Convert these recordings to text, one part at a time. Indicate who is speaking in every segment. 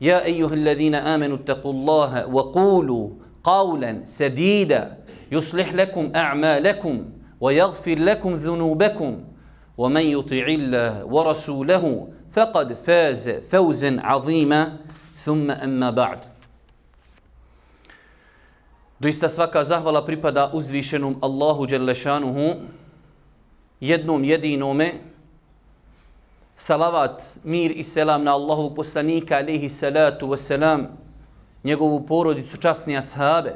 Speaker 1: يا ايها الذين امنوا اتقوا الله وقولوا قولا سديدا يصلح لكم اعمالكم ويغفر لكم ذنوبكم ومن يطع الله ورسوله فقد فاز فوزا عظيما ثم اما بعد Doista svaka zahvala pripada uzvišenom Allahu Đelešanuhu, jednom jedinome, salavat, mir i selam na Allahu poslanika alaihi salatu wasalam, njegovu porodicu, časni ashabe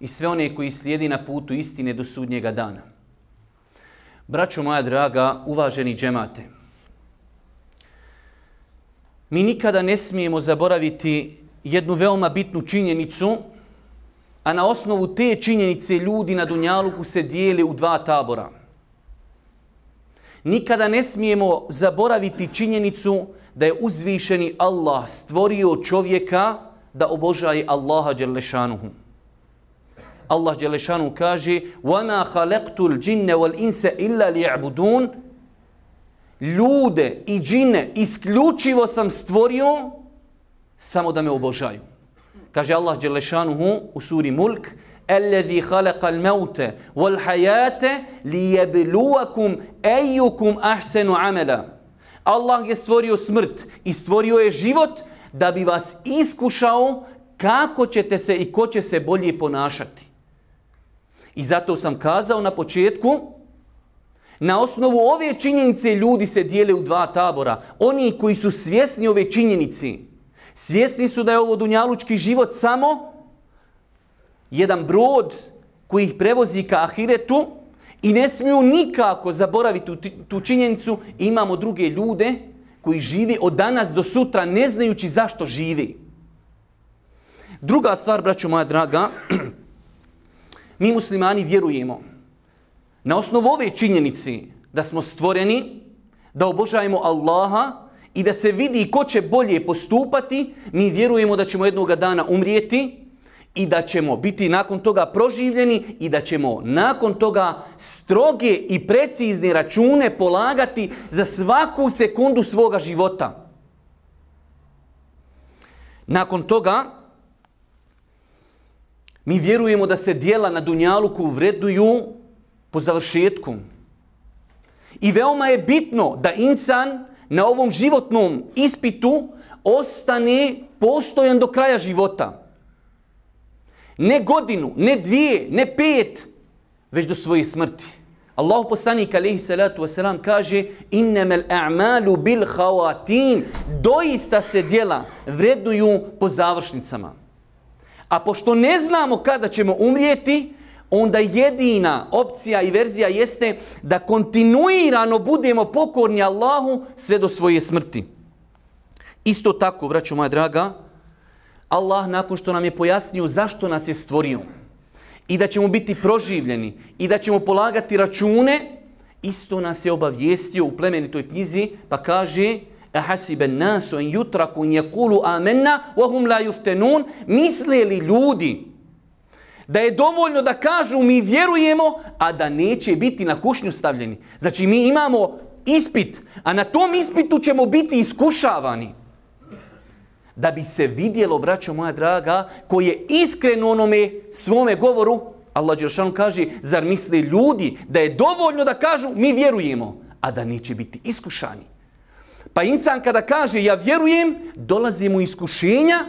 Speaker 1: i sve one koji slijedi na putu istine do sudnjega dana. Braćo moja draga, uvaženi džemate, mi nikada ne smijemo zaboraviti jednu veoma bitnu činjenicu, a na osnovu te činjenice ljudi na Dunjaluku se dijeli u dva tabora – Nikada ne smijemo zaboraviti činjenicu da je uzvišeni Allah stvorio čovjeka da obožaje Allaha Đelešanuhu. Allah Đelešanu kaže وَمَا خَلَقْتُ الْجِنَّ وَالْإِنْسَ إِلَّا لِيَعْبُدُونَ Ljude i džine isključivo sam stvorio samo da me obožaju. Kaže Allah Đelešanuhu u suri Mulk الذي خلق الموت والحياة ليبلوكم أيكم أحسن عملا Allah je stvorio smrt i stvorio je život da bi vas iskušao kako ćete se i ko će se bolje ponašati. I zato sam kazao na početku, na osnovu ove činjenice ljudi se dijele u dva tabora. Oni koji su svjesni ove činjenici, svjesni su da je ovo dunjalučki život samo jedan brod koji ih prevozi ka ahiretu i ne smiju nikako zaboraviti tu, činjenicu. Imamo druge ljude koji živi od danas do sutra ne znajući zašto živi. Druga stvar, braćo moja draga, mi muslimani vjerujemo na osnovu ove činjenici da smo stvoreni, da obožajemo Allaha i da se vidi ko će bolje postupati, mi vjerujemo da ćemo jednoga dana umrijeti i da ćemo biti nakon toga proživljeni i da ćemo nakon toga stroge i precizne račune polagati za svaku sekundu svoga života. Nakon toga mi vjerujemo da se dijela na Dunjaluku vreduju po završetku. I veoma je bitno da insan na ovom životnom ispitu ostane postojan do kraja života. Ne godinu, ne dvije, ne pet, već do svoje smrti. Allah poslanik alaihi salatu wasalam kaže innamal a'malu bil Doista se djela vrednuju po završnicama. A pošto ne znamo kada ćemo umrijeti, onda jedina opcija i verzija jeste da kontinuirano budemo pokorni Allahu sve do svoje smrti. Isto tako, vraću moja draga, Allah nakon što nam je pojasnio zašto nas je stvorio i da ćemo biti proživljeni i da ćemo polagati račune, isto nas je obavijestio u plemenitoj knjizi pa kaže Ahasibe nasu en jutraku njekulu amenna wahum la juftenun misle li ljudi da je dovoljno da kažu mi vjerujemo, a da neće biti na kušnju stavljeni. Znači mi imamo ispit, a na tom ispitu ćemo biti iskušavani. Da bi se vidjelo, braćo moja draga, koji je iskren u onome svome govoru, Allah Đeršanu kaže, zar misle ljudi da je dovoljno da kažu mi vjerujemo, a da neće biti iskušani. Pa insan kada kaže ja vjerujem, dolazi mu iskušenja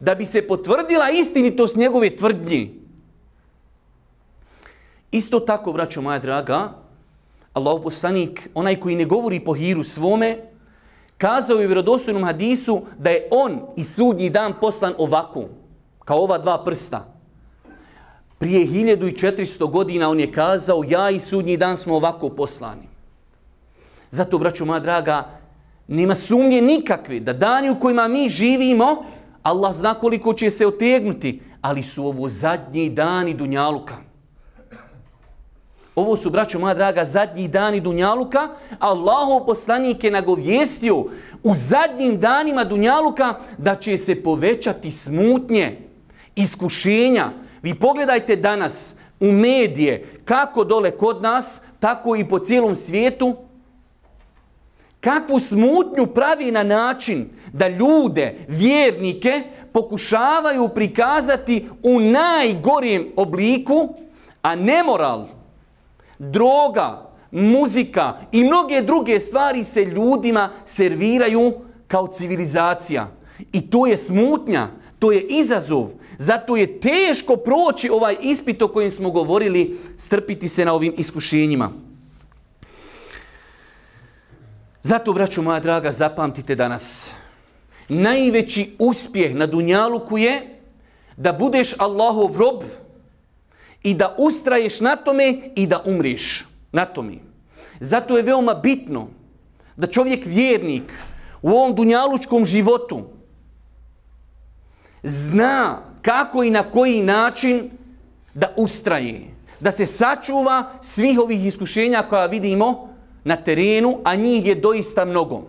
Speaker 1: da bi se potvrdila istinitost njegove tvrdnje. Isto tako, braćo moja draga, Allah poslanik, onaj koji ne govori po hiru svome, kazao je u vjerodostojnom hadisu da je on i sudnji dan poslan ovako, kao ova dva prsta. Prije 1400 godina on je kazao ja i sudnji dan smo ovako poslani. Zato, braćo moja draga, nema sumnje nikakve da dani u kojima mi živimo, Allah zna koliko će se otegnuti, ali su ovo zadnji dani Dunjaluka. Ovo su, braćo moja draga, zadnji dani Dunjaluka. Allahov poslanik je nagovjestio u zadnjim danima Dunjaluka da će se povećati smutnje, iskušenja. Vi pogledajte danas u medije, kako dole kod nas, tako i po cijelom svijetu, kakvu smutnju pravi na način da ljude, vjernike, pokušavaju prikazati u najgorijem obliku, a nemoral, droga, muzika i mnoge druge stvari se ljudima serviraju kao civilizacija. I to je smutnja, to je izazov. Zato je teško proći ovaj ispit o kojem smo govorili, strpiti se na ovim iskušenjima. Zato, braću moja draga, zapamtite danas. Najveći uspjeh na Dunjaluku je da budeš Allahov rob, i da ustraješ na tome i da umriješ na tome. Zato je veoma bitno da čovjek vjernik u ovom dunjalučkom životu zna kako i na koji način da ustraje, da se sačuva svih ovih iskušenja koja vidimo na terenu, a njih je doista mnogo.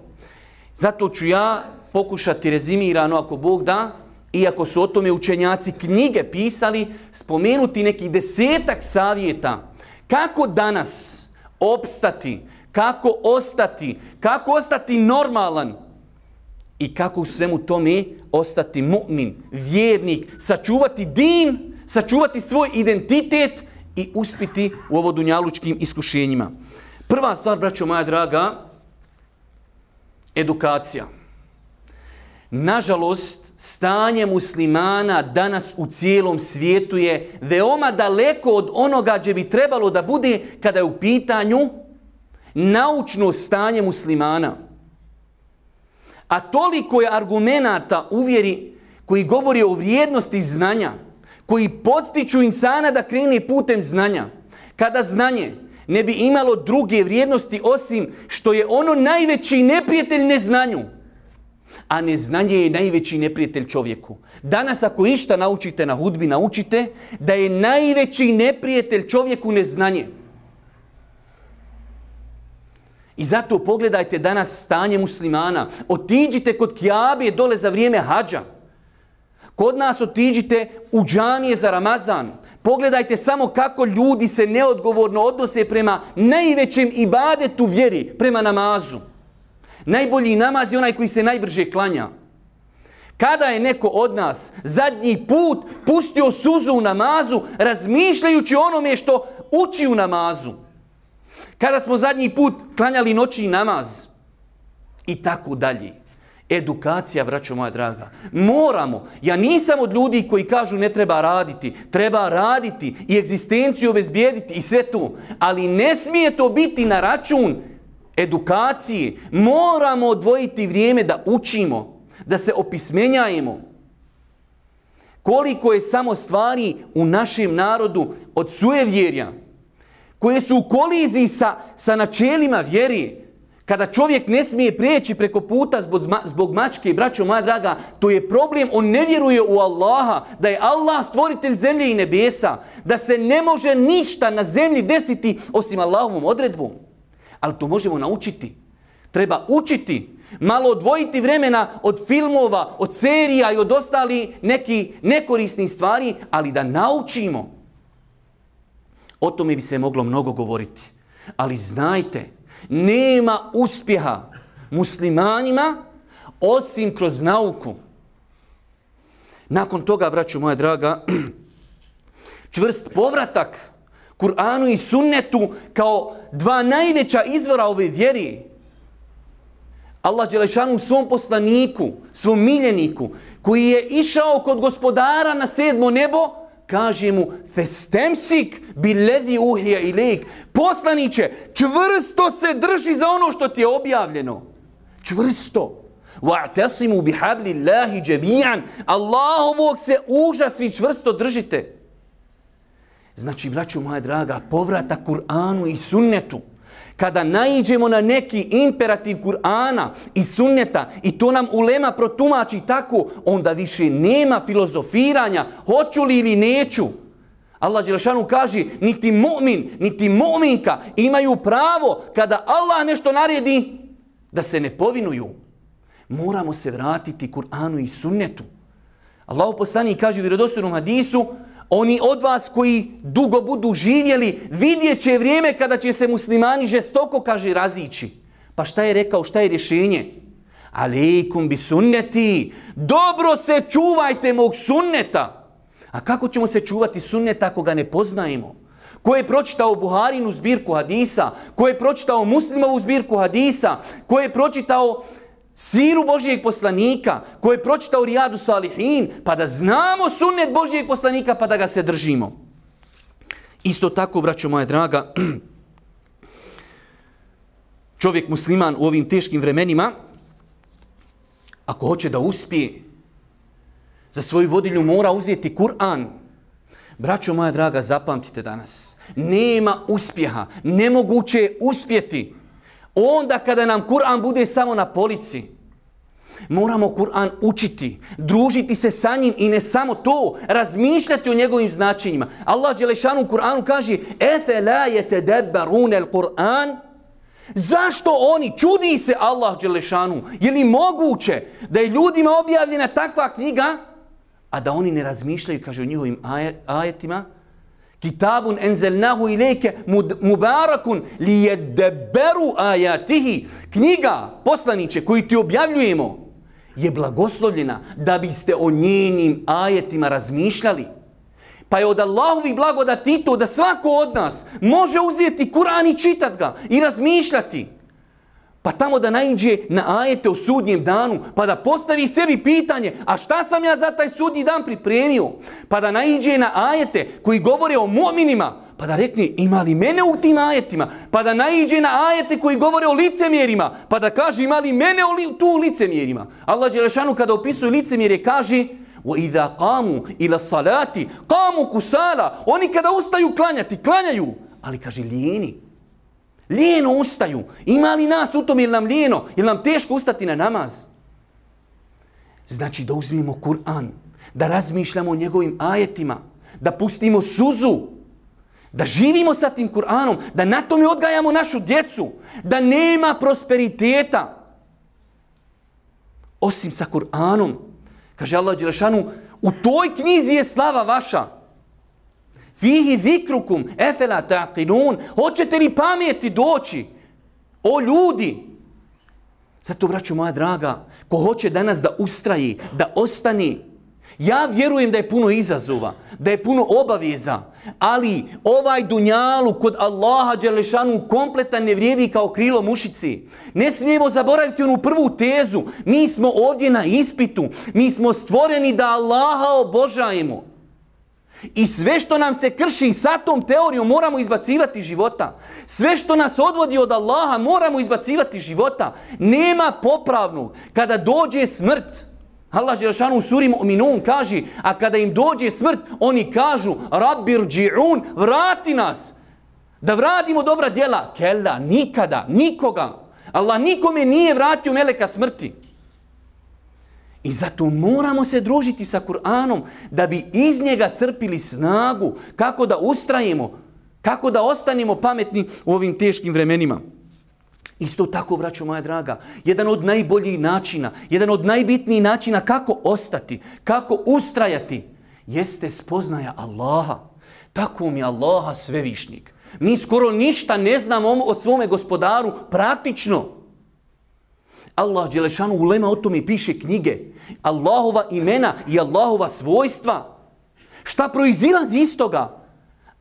Speaker 1: Zato ću ja pokušati rezimirano, ako Bog da, iako su o tome učenjaci knjige pisali, spomenuti neki desetak savjeta kako danas opstati, kako ostati, kako ostati normalan i kako u svemu tome ostati mu'min, vjernik, sačuvati din, sačuvati svoj identitet i uspiti u ovo dunjalučkim iskušenjima. Prva stvar, braćo moja draga, edukacija. Nažalost, Stanje muslimana danas u cijelom svijetu je veoma daleko od onoga gdje bi trebalo da bude kada je u pitanju naučno stanje muslimana. A toliko je argumenata uvjeri koji govori o vrijednosti znanja, koji podstiču insana da krene putem znanja. Kada znanje ne bi imalo druge vrijednosti osim što je ono najveći neprijatelj neznanju a neznanje je najveći neprijatelj čovjeku. Danas ako išta naučite na hudbi, naučite da je najveći neprijatelj čovjeku neznanje. I zato pogledajte danas stanje muslimana. Otiđite kod kjabe dole za vrijeme hađa. Kod nas otiđite u džanije za Ramazan. Pogledajte samo kako ljudi se neodgovorno odnose prema najvećem ibadetu vjeri, prema namazu. Najbolji namaz je onaj koji se najbrže klanja. Kada je neko od nas zadnji put pustio suzu u namazu, razmišljajući onome što uči u namazu. Kada smo zadnji put klanjali noćni namaz i tako dalje. Edukacija, braćo moja draga. Moramo. Ja nisam od ljudi koji kažu ne treba raditi. Treba raditi i egzistenciju obezbijediti i sve to. Ali ne smije to biti na račun edukaciji moramo odvojiti vrijeme da učimo, da se opismenjajemo. Koliko je samo stvari u našem narodu od sujevjerja, koje su u koliziji sa, sa načelima vjeri, kada čovjek ne smije prijeći preko puta zbog, zbog mačke i braćo moja draga, to je problem, on ne vjeruje u Allaha, da je Allah stvoritelj zemlje i nebesa, da se ne može ništa na zemlji desiti osim Allahovom odredbom ali to možemo naučiti. Treba učiti, malo odvojiti vremena od filmova, od serija i od ostali neki nekorisnih stvari, ali da naučimo. O tome bi se moglo mnogo govoriti. Ali znajte, nema uspjeha muslimanima osim kroz nauku. Nakon toga, braću moja draga, čvrst povratak Kur'anu i sunnetu kao dva najveća izvora ove vjeri. Allah Đelešanu svom poslaniku, svom miljeniku, koji je išao kod gospodara na sedmo nebo, kaže mu Festemsik biledi uhija i lik. Poslaniće, čvrsto se drži za ono što ti je objavljeno. Čvrsto. Wa'tasimu lahi džemijan. Allahovog se užasvi, čvrsto držite. Znači, braću moja draga, povrata Kur'anu i sunnetu. Kada naiđemo na neki imperativ Kur'ana i sunneta i to nam ulema protumači tako, onda više nema filozofiranja, hoću li ili neću. Allah Đelešanu kaže, niti mu'min, niti mu'minka imaju pravo kada Allah nešto naredi da se ne povinuju. Moramo se vratiti Kur'anu i sunnetu. Allah poslani kaže u vjerodostojnom hadisu, oni od vas koji dugo budu živjeli, vidjet će vrijeme kada će se muslimani žestoko, kaže, razići. Pa šta je rekao, šta je rješenje? Alikum bi sunneti. Dobro se čuvajte mog sunneta. A kako ćemo se čuvati sunneta ako ga ne poznajemo? Ko je pročitao Buharinu zbirku hadisa? Ko je pročitao Muslimovu zbirku hadisa? Ko je pročitao siru Božijeg poslanika koji je pročitao Rijadu Salihin pa da znamo sunnet Božijeg poslanika pa da ga se držimo. Isto tako, braćo moja draga, čovjek musliman u ovim teškim vremenima, ako hoće da uspije, za svoju vodilju mora uzeti Kur'an. Braćo moja draga, zapamtite danas. Nema uspjeha. Nemoguće je uspjeti Onda kada nam Kur'an bude samo na polici, moramo Kur'an učiti, družiti se sa njim i ne samo to, razmišljati o njegovim značenjima. Allah Đelešanu u Kur'anu kaže Efe la Kur'an Zašto oni? Čudi se Allah Đelešanu. Je li moguće da je ljudima objavljena takva knjiga, a da oni ne razmišljaju, kaže, o njihovim ajetima, Kitabun enzelnahu ilike mubarakun li jeddeberu ajatihi. Knjiga, poslaniće, koju ti objavljujemo, je blagoslovljena da biste o njenim ajetima razmišljali. Pa je od Allahovi blagodati to da svako od nas može uzeti Kur'an i čitat ga i razmišljati. Pa tamo da naiđe na ajete o sudnjem danu, pa da postavi sebi pitanje, a šta sam ja za taj sudnji dan pripremio? Pa da naiđe na ajete koji govore o mominima, pa da rekne ima li mene u tim ajetima? Pa da naiđe na ajete koji govore o licemjerima, pa da kaže ima li mene u tu licemjerima? Allah Đelešanu kada opisuje licemjere kaže وَإِذَا قَامُوا إِلَا salati قَامُوا كُسَالَ Oni kada ustaju klanjati, klanjaju, ali kaže lijeni. Lijeno ustaju. Ima li nas u tom ili nam lijeno? Ili nam teško ustati na namaz? Znači da uzmimo Kur'an, da razmišljamo o njegovim ajetima, da pustimo suzu, da živimo sa tim Kur'anom, da na tome odgajamo našu djecu, da nema prosperiteta. Osim sa Kur'anom, kaže Allah Đelešanu, u toj knjizi je slava vaša. Fihi zikrukum, efela Hoćete li pameti doći? O ljudi! Zato, braću moja draga, ko hoće danas da ustraji, da ostani, ja vjerujem da je puno izazova, da je puno obaveza, ali ovaj dunjalu kod Allaha Đelešanu kompletan ne vrijedi kao krilo mušici. Ne smijemo zaboraviti onu prvu tezu. Mi smo ovdje na ispitu, mi smo stvoreni da Allaha obožajemo. I sve što nam se krši sa tom teorijom moramo izbacivati života. Sve što nas odvodi od Allaha moramo izbacivati života. Nema popravnu. Kada dođe smrt, Allah Želšanu u suri Minun kaže, a kada im dođe smrt, oni kažu, Rabbir dži'un, vrati nas. Da vratimo dobra djela. Kella, nikada, nikoga. Allah nikome nije vratio meleka smrti. I zato moramo se družiti sa Kur'anom da bi iz njega crpili snagu kako da ustrajimo, kako da ostanemo pametni u ovim teškim vremenima. Isto tako, braćo moja draga, jedan od najboljih načina, jedan od najbitnijih načina kako ostati, kako ustrajati, jeste spoznaja Allaha. Tako mi je Allaha svevišnik. Mi skoro ništa ne znamo o svome gospodaru praktično. Allah Đelešanu ulema o tome piše knjige. Allahova imena i Allahova svojstva. Šta proizilazi iz toga?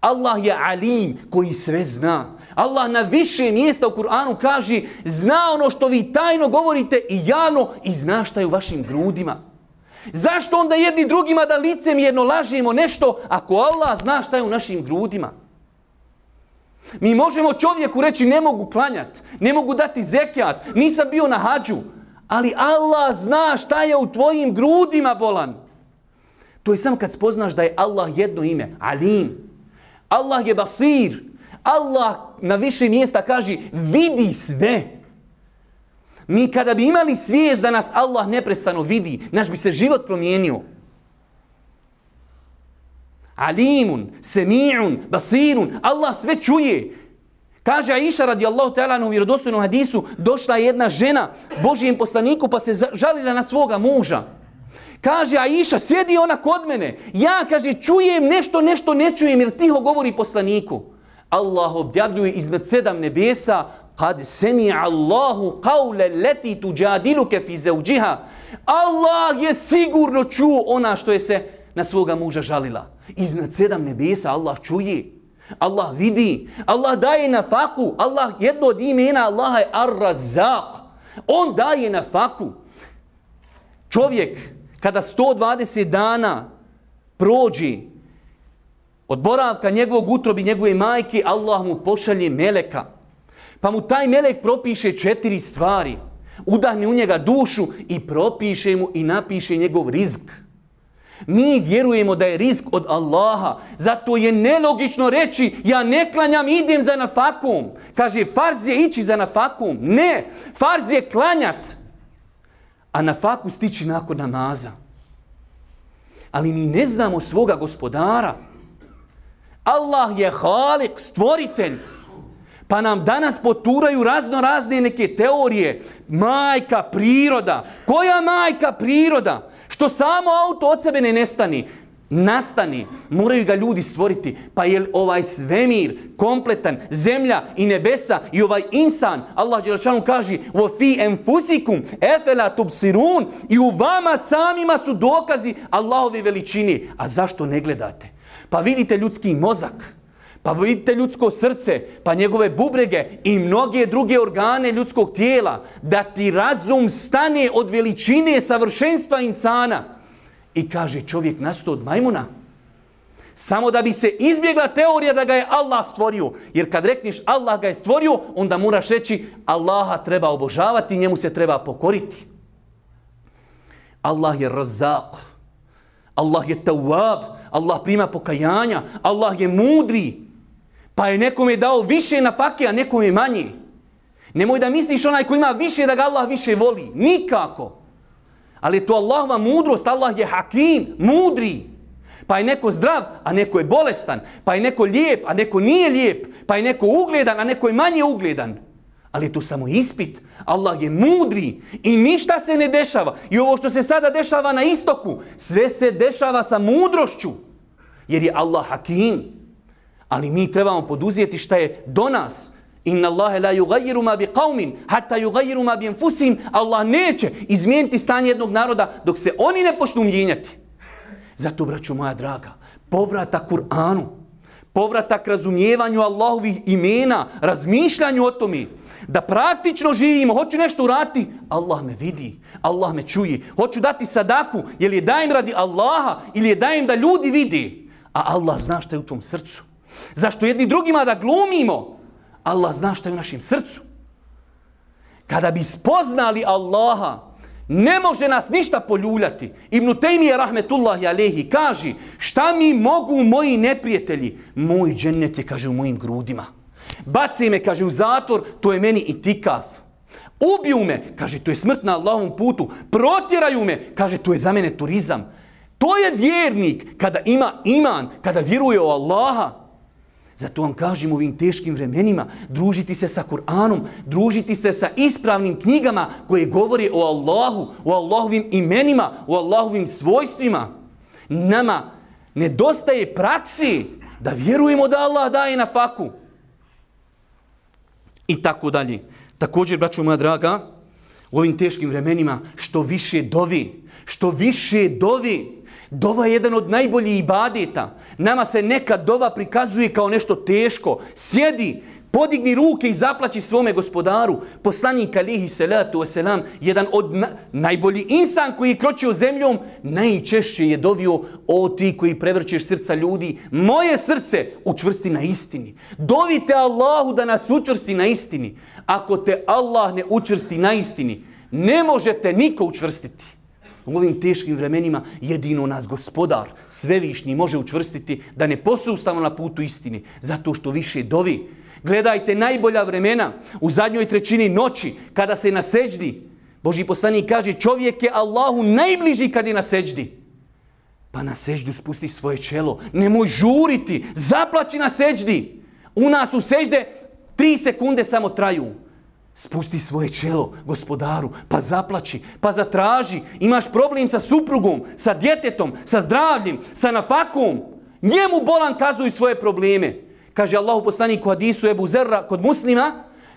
Speaker 1: Allah je alim koji sve zna. Allah na više mjesta u Kur'anu kaže zna ono što vi tajno govorite i javno i zna šta je u vašim grudima. Zašto onda jedni drugima da licem lažemo nešto ako Allah zna šta je u našim grudima? Mi možemo čovjeku reći ne mogu klanjat, ne mogu dati zekjat, nisam bio na hađu. Ali Allah zna šta je u tvojim grudima bolan. To je samo kad spoznaš da je Allah jedno ime, Alim. Allah je Basir. Allah na više mjesta kaže vidi sve. Mi kada bi imali svijest da nas Allah neprestano vidi, naš bi se život promijenio alimun, semi'un, basirun, Allah sve čuje. Kaže Aisha radijallahu ta'ala u vjerodostojnom hadisu, došla je jedna žena Božijem poslaniku pa se žalila na svoga muža. Kaže Aisha, sjedi ona kod mene. Ja, kaže, čujem nešto, nešto ne čujem jer tiho govori poslaniku. Allah objavljuje iznad sedam nebesa kad semi Allahu qawle leti tuđadiluke fi zauđiha. Allah je sigurno čuo ona što je se na svoga muža žalila. Iznad sedam nebesa Allah čuje. Allah vidi. Allah daje na faku. Allah, jedno od imena Allaha je Ar-Razaq. On daje na faku. Čovjek kada 120 dana prođi od boravka njegovog utrobi, njegove majke, Allah mu pošalje meleka. Pa mu taj melek propiše četiri stvari. Udahne u njega dušu i propiše mu i napiše njegov rizik. Mi vjerujemo da je risk od Allaha. Zato je nelogično reći ja ne klanjam, idem za nafakum. Kaže farz je ići za nafakum. Ne, farz je klanjat. A nafaku stići nakon namaza. Ali mi ne znamo svoga gospodara. Allah je halik, stvoritelj. Pa nam danas poturaju razno razne neke teorije. Majka priroda. Koja majka priroda? Što samo auto od sebe ne nestani. Nastani. Moraju ga ljudi stvoriti. Pa je ovaj svemir kompletan, zemlja i nebesa i ovaj insan, Allah Đelšanu kaže fi enfusikum, efela tubsirun, I u vama samima su dokazi Allahove veličine. A zašto ne gledate? Pa vidite ljudski mozak. Pa vidite ljudsko srce, pa njegove bubrege i mnoge druge organe ljudskog tijela. Da ti razum stane od veličine savršenstva insana. I kaže čovjek nasto od majmuna. Samo da bi se izbjegla teorija da ga je Allah stvorio. Jer kad rekneš Allah ga je stvorio, onda moraš reći Allaha treba obožavati, njemu se treba pokoriti. Allah je razak. Allah je tawab. Allah prima pokajanja. Allah je mudri. Pa je nekom je dao više na fake, a nekom je manje. Nemoj da misliš onaj ko ima više da ga Allah više voli. Nikako. Ali to Allahova mudrost, Allah je hakim, mudri. Pa je neko zdrav, a neko je bolestan. Pa je neko lijep, a neko nije lijep. Pa je neko ugledan, a neko je manje ugledan. Ali je to samo ispit. Allah je mudri i ništa se ne dešava. I ovo što se sada dešava na istoku, sve se dešava sa mudrošću. Jer je Allah hakim. Ali mi trebamo poduzijeti šta je do nas. Inna Allahe la yugayiru ma bi qavmin, hatta yugayiru ma bi Allah neće izmijeniti stanje jednog naroda dok se oni ne počnu mijenjati. Zato, braću moja draga, povrata Kur'anu, povratak razumijevanju Allahovih imena, razmišljanju o tome, da praktično živimo, hoću nešto urati, Allah me vidi, Allah me čuje, hoću dati sadaku, je je dajem radi Allaha ili je dajem da ljudi vidi, a Allah zna što je u tvom srcu. Zašto jedni drugima da glumimo? Allah zna što je u našem srcu. Kada bi spoznali Allaha, ne može nas ništa poljuljati. Ibn Taymiye rahmetullahi alehi kaže šta mi mogu moji neprijatelji? Moj džennet je, kaže, u mojim grudima. Baci me, kaže, u zatvor, to je meni i tikaf. Ubiju me, kaže, to je smrt na Allahovom putu. Protjeraju me, kaže, to je za mene turizam. To je vjernik kada ima iman, kada vjeruje u Allaha. Zato vam kažem u ovim teškim vremenima, družiti se sa Kur'anom, družiti se sa ispravnim knjigama koje govore o Allahu, o Allahovim imenima, o Allahovim svojstvima. Nama nedostaje praksi da vjerujemo da Allah daje na faku. I tako dalje. Također, braćo moja draga, u ovim teškim vremenima što više dovi, što više dovi, Dova je jedan od najboljih ibadeta. Nama se nekad dova prikazuje kao nešto teško. Sjedi, podigni ruke i zaplaći svome gospodaru. Poslanik alihi salatu wasalam, jedan od na najbolji insan koji je kročio zemljom, najčešće je dovio o ti koji prevrćeš srca ljudi. Moje srce učvrsti na istini. Dovite Allahu da nas učvrsti na istini. Ako te Allah ne učvrsti na istini, ne možete niko učvrstiti u ovim teškim vremenima jedino nas gospodar svevišnji može učvrstiti da ne posustamo na putu istini zato što više dovi. Gledajte najbolja vremena u zadnjoj trećini noći kada se na seđdi. Boži poslanik kaže čovjek je Allahu najbliži kad je na seđdi. Pa na seđdu spusti svoje čelo. Nemoj žuriti. Zaplaći na seđdi. U nas u seđde tri sekunde samo traju. Spusti svoje čelo gospodaru, pa zaplači, pa zatraži. Imaš problem sa suprugom, sa djetetom, sa zdravljem, sa nafakom. Njemu bolan kazuj svoje probleme. Kaže Allah poslanik poslaniku hadisu Ebu Zerra kod muslima,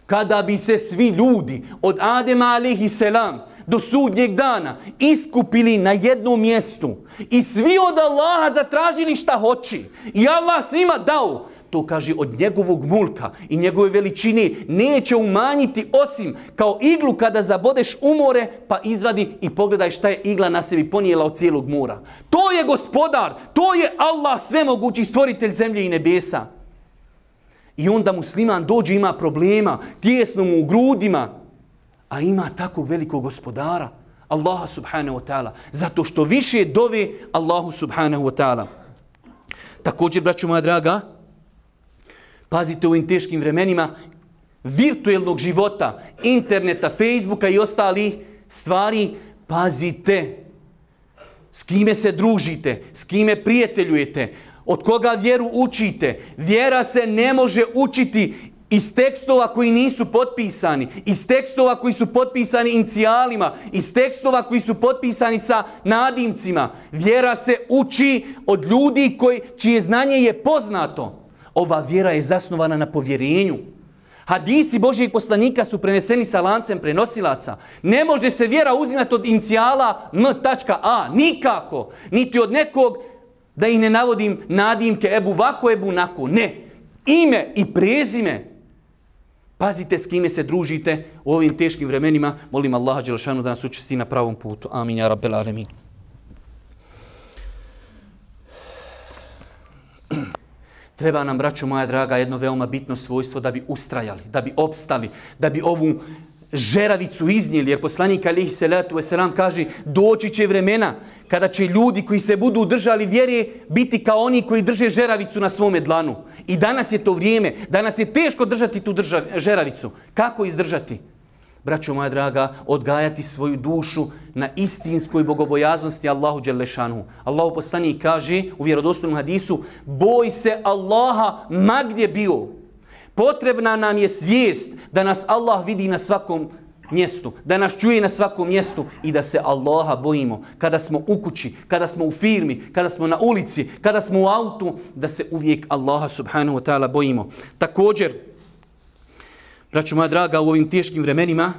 Speaker 1: kada bi se svi ljudi od Adema alihi selam do sudnjeg dana iskupili na jednom mjestu i svi od Allaha zatražili šta hoći i Allah svima dao to kaže od njegovog mulka i njegove veličine neće umanjiti osim kao iglu kada zabodeš u more pa izvadi i pogledaj šta je igla na sebi ponijela od cijelog mora. To je gospodar, to je Allah svemogući stvoritelj zemlje i nebesa. I onda musliman dođe ima problema, tjesno mu u grudima, a ima takvog velikog gospodara. Allaha subhanahu wa ta'ala. Zato što više dove Allahu subhanahu wa ta'ala. Također, braću moja draga, Pazite u ovim teškim vremenima virtuelnog života, interneta, Facebooka i ostalih stvari, pazite s kime se družite, s kime prijateljujete, od koga vjeru učite. Vjera se ne može učiti iz tekstova koji nisu potpisani, iz tekstova koji su potpisani inicijalima, iz tekstova koji su potpisani sa nadimcima. Vjera se uči od ljudi koji, čije znanje je poznato. Ova vjera je zasnovana na povjerenju. Hadisi Božijeg poslanika su preneseni sa lancem prenosilaca. Ne može se vjera uzimati od inicijala m.a. Nikako. Niti od nekog, da ih ne navodim, nadimke ebu vako, ebu nako. Ne. Ime i prezime. Pazite s kime se družite u ovim teškim vremenima. Molim Allaha Đelšanu da nas učesti na pravom putu. Amin. Ja rabbel alemin. Treba nam, braćo moja draga, jedno veoma bitno svojstvo da bi ustrajali, da bi opstali, da bi ovu žeravicu iznijeli, jer poslanik alihi salatu Veselam kaže doći će vremena kada će ljudi koji se budu držali vjere biti kao oni koji drže žeravicu na svome dlanu. I danas je to vrijeme, danas je teško držati tu žeravicu. Kako izdržati? braćo moja draga, odgajati svoju dušu na istinskoj bogobojaznosti Allahu Đelešanu. Allahu poslani kaže u vjerodostojnom hadisu, boj se Allaha ma gdje bio. Potrebna nam je svijest da nas Allah vidi na svakom mjestu, da nas čuje na svakom mjestu i da se Allaha bojimo. Kada smo u kući, kada smo u firmi, kada smo na ulici, kada smo u autu, da se uvijek Allaha subhanahu wa ta'ala bojimo. Također, Braćo moja draga, u ovim teškim vremenima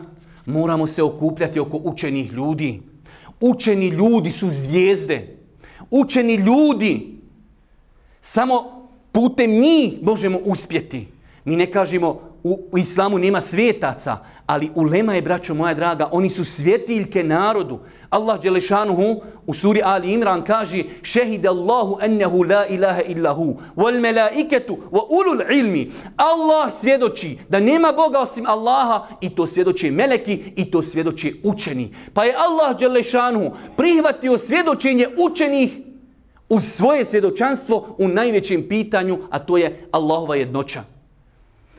Speaker 1: moramo se okupljati oko učenih ljudi. Učeni ljudi su zvijezde. Učeni ljudi. Samo putem njih možemo uspjeti. Mi ne kažemo u islamu nema svjetaca, ali ulema je, braćo moja draga, oni su svjetiljke narodu. Allah Đelešanuhu u suri Ali Imran kaže Šehide Allahu ennehu la ilaha illahu wal melaiketu wa ulul ilmi. Allah svjedoči da nema Boga osim Allaha i to svjedoče meleki i to svjedoče učeni. Pa je Allah Đelešanuhu prihvatio svjedočenje učenih u svoje svjedočanstvo u najvećem pitanju, a to je Allahova jednoća.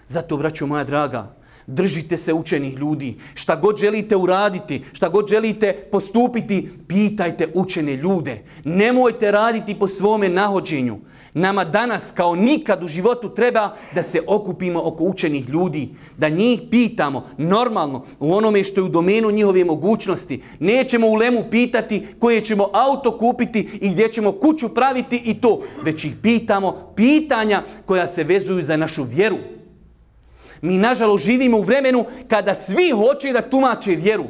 Speaker 1: Zato, braćo moja draga, držite se učenih ljudi. Šta god želite uraditi, šta god želite postupiti, pitajte učene ljude. Nemojte raditi po svome nahođenju. Nama danas kao nikad u životu treba da se okupimo oko učenih ljudi, da njih pitamo normalno u onome što je u domenu njihove mogućnosti. Nećemo u lemu pitati koje ćemo auto kupiti i gdje ćemo kuću praviti i to, već ih pitamo pitanja koja se vezuju za našu vjeru. Mi nažalost živimo u vremenu kada svi hoće da tumače vjeru.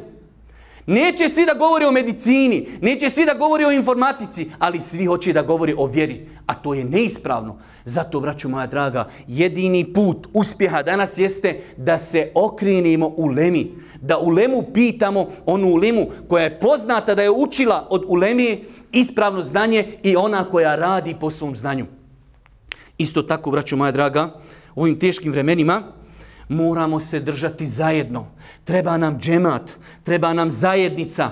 Speaker 1: Neće svi da govori o medicini, neće svi da govori o informatici, ali svi hoće da govori o vjeri. A to je neispravno. Zato, braću moja draga, jedini put uspjeha danas jeste da se okrenimo u lemi. Da u lemu pitamo onu ulemu koja je poznata da je učila od ulemije ispravno znanje i ona koja radi po svom znanju. Isto tako, braću moja draga, u ovim teškim vremenima, Moramo se držati zajedno. Treba nam džemat, treba nam zajednica.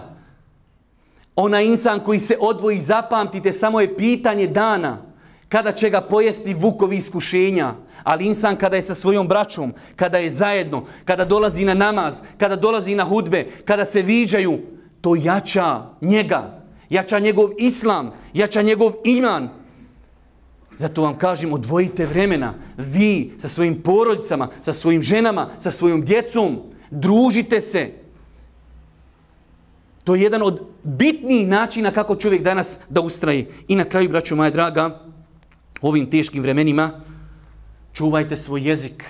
Speaker 1: Ona insan koji se odvoji, zapamtite, samo je pitanje dana kada će ga pojesti vukovi iskušenja. Ali insan kada je sa svojom braćom, kada je zajedno, kada dolazi na namaz, kada dolazi na hudbe, kada se viđaju, to jača njega, jača njegov islam, jača njegov iman, zato vam kažem, odvojite vremena. Vi sa svojim porodicama, sa svojim ženama, sa svojom djecom. Družite se. To je jedan od bitnijih načina kako čovjek danas da ustraje. I na kraju, braću moja draga, u ovim teškim vremenima, čuvajte svoj jezik.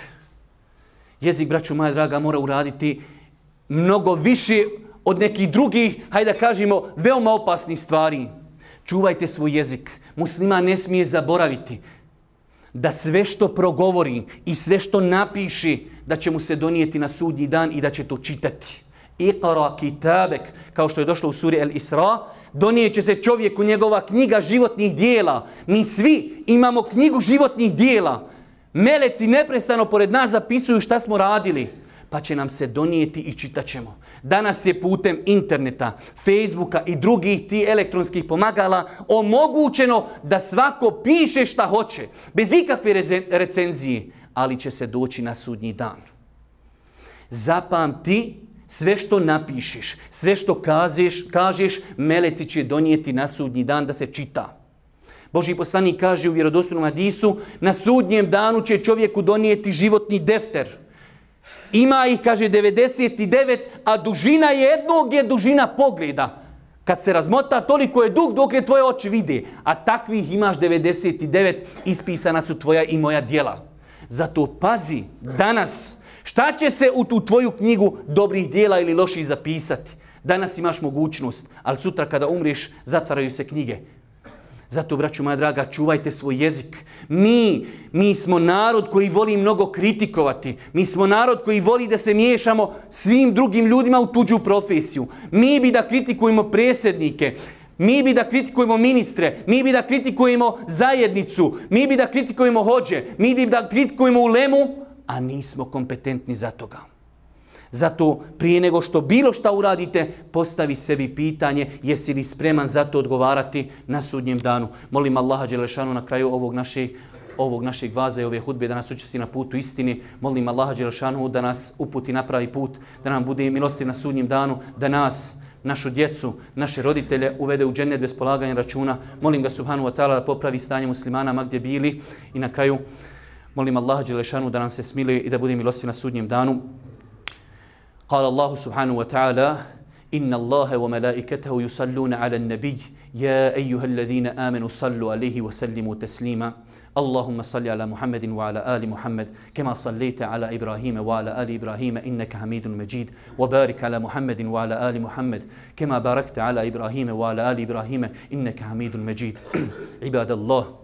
Speaker 1: Jezik, braću moja draga, mora uraditi mnogo više od nekih drugih, hajde da kažemo, veoma opasnih stvari. Čuvajte svoj jezik. Muslima ne smije zaboraviti da sve što progovori i sve što napiši da će mu se donijeti na sudnji dan i da će to čitati. Iqara kitabek, kao što je došlo u suri El Isra, donijet će se čovjeku njegova knjiga životnih dijela. Mi svi imamo knjigu životnih dijela. Meleci neprestano pored nas zapisuju šta smo radili pa će nam se donijeti i čitat ćemo. Danas je putem interneta, Facebooka i drugih ti elektronskih pomagala omogućeno da svako piše šta hoće, bez ikakve recenzije, ali će se doći na sudnji dan. Zapamti sve što napišeš, sve što kažeš, meleci će donijeti na sudnji dan da se čita. Boži poslanik kaže u vjerodostojnom Adisu, na sudnjem danu će čovjeku donijeti životni defter – ima ih, kaže, 99, a dužina jednog je dužina pogleda. Kad se razmota, toliko je dug dok je tvoje oči vide. A takvih imaš 99, ispisana su tvoja i moja dijela. Zato pazi, danas, šta će se u tu tvoju knjigu dobrih dijela ili loših zapisati? Danas imaš mogućnost, ali sutra kada umriš, zatvaraju se knjige. Zato, braću moja draga, čuvajte svoj jezik. Mi, mi smo narod koji voli mnogo kritikovati. Mi smo narod koji voli da se miješamo svim drugim ljudima u tuđu profesiju. Mi bi da kritikujemo predsjednike, mi bi da kritikujemo ministre, mi bi da kritikujemo zajednicu, mi bi da kritikujemo hođe, mi bi da kritikujemo ulemu, a nismo kompetentni za toga. Zato prije nego što bilo šta uradite, postavi sebi pitanje jesi li spreman za to odgovarati na sudnjem danu. Molim Allaha Đelešanu na kraju ovog našeg ovog našeg vaza i ove hudbe, da nas učesti na putu istini. Molim Allaha Đelešanu da nas uputi na pravi put, da nam bude milostiv na sudnjem danu, da nas našu djecu, naše roditelje uvede u džennet bez polaganja računa. Molim ga Subhanu wa ta'ala da popravi stanje muslimana ma gdje bili. I na kraju molim Allaha Đelešanu da nam se smili i da bude milostiv na sudnjem danu. قال الله سبحانه وتعالى إن الله وملائكته يصلون على النبي يا أيها الذين آمنوا صلوا عليه وسلموا تسليما اللهم صل على محمد وعلى آل محمد كما صليت على إبراهيم وعلى آل إبراهيم إنك حميد مجيد وبارك على محمد وعلى آل محمد كما باركت على إبراهيم وعلى آل إبراهيم إنك حميد مجيد عباد الله